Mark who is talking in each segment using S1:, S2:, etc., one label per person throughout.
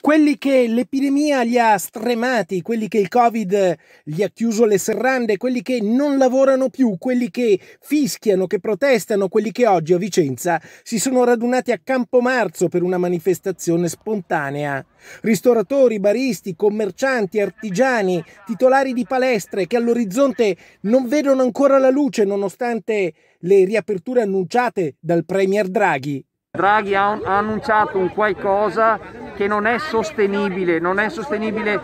S1: quelli che l'epidemia li ha stremati, quelli che il Covid eh, gli ha chiuso le serrande, quelli che non lavorano più, quelli che fischiano, che protestano, quelli che oggi a Vicenza si sono radunati a Campo Marzo per una manifestazione spontanea. Ristoratori, baristi, commercianti, artigiani, titolari di palestre che all'orizzonte non vedono ancora la luce nonostante le riaperture annunciate dal Premier Draghi.
S2: Draghi ha, annunciato un qualcosa che non è sostenibile, non è sostenibile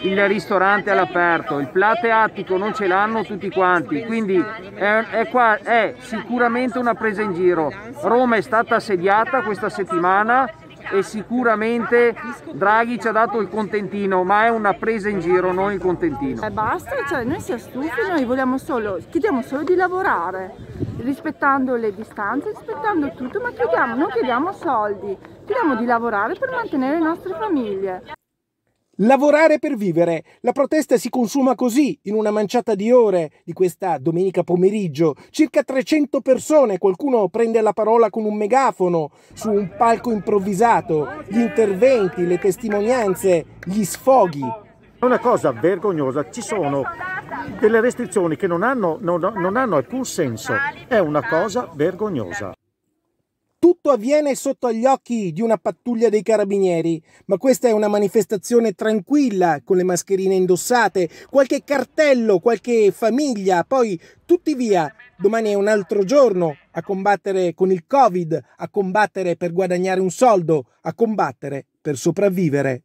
S2: il ristorante all'aperto, il plateatico non ce l'hanno tutti quanti, quindi è, è, qua, è sicuramente una presa in giro. Roma è stata assediata questa settimana e sicuramente Draghi ci ha dato il contentino, ma è una presa in giro, non il contentino. Eh
S3: basta, cioè noi siamo stufi, noi vogliamo solo, chiediamo solo di lavorare, rispettando le distanze, rispettando tutto, ma chiediamo, non chiediamo soldi, chiediamo di lavorare per mantenere le nostre famiglie.
S1: Lavorare per vivere. La protesta si consuma così, in una manciata di ore di questa domenica pomeriggio. Circa 300 persone, qualcuno prende la parola con un megafono su un palco improvvisato. Gli interventi, le testimonianze, gli sfoghi. È una cosa vergognosa, ci sono delle restrizioni che non hanno, non, non hanno alcun senso. È una cosa vergognosa. Tutto avviene sotto gli occhi di una pattuglia dei carabinieri, ma questa è una manifestazione tranquilla, con le mascherine indossate, qualche cartello, qualche famiglia, poi tutti via. Domani è un altro giorno a combattere con il Covid, a combattere per guadagnare un soldo, a combattere per sopravvivere.